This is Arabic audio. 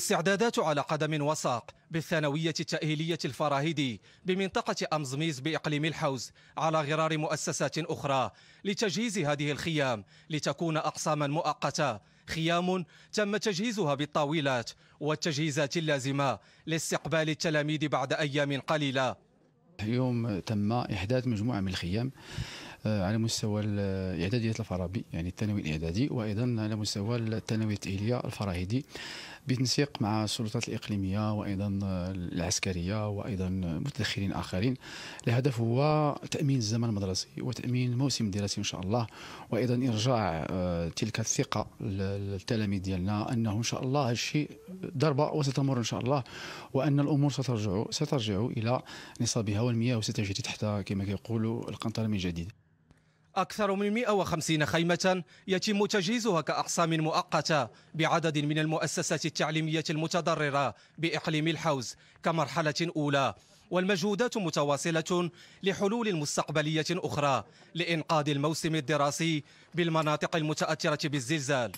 استعدادات على قدم وساق بالثانوية التأهيلية الفراهيدي بمنطقة أمزميز بإقليم الحوز على غرار مؤسسات أخرى لتجهيز هذه الخيام لتكون أقساما مؤقتة خيام تم تجهيزها بالطاولات والتجهيزات اللازمة لاستقبال التلاميذ بعد أيام قليلة يوم تم إحداث مجموعة من الخيام آه، على مستوى الاعداديه الفارابي يعني الثانوي الاعدادي وايضا على مستوى الثانوي التاهيليه الفراهيدي بتنسيق مع السلطات الاقليميه وايضا العسكريه وايضا متدخلين اخرين الهدف هو تامين الزمن المدرسي وتامين الموسم الدراسي ان شاء الله وايضا ارجاع آه، تلك الثقه للتلاميذ ديالنا انه ان شاء الله الشيء ضربه وستمر ان شاء الله وان الامور سترجع سترجع الى نصابها والمياه وستجري تحت كما كيقولوا القنطره من جديد أكثر من 150 خيمة يتم تجهيزها كأقسام مؤقتة بعدد من المؤسسات التعليمية المتضررة بإقليم الحوز كمرحلة أولى والمجهودات متواصلة لحلول مستقبلية أخرى لإنقاذ الموسم الدراسي بالمناطق المتأثرة بالزلزال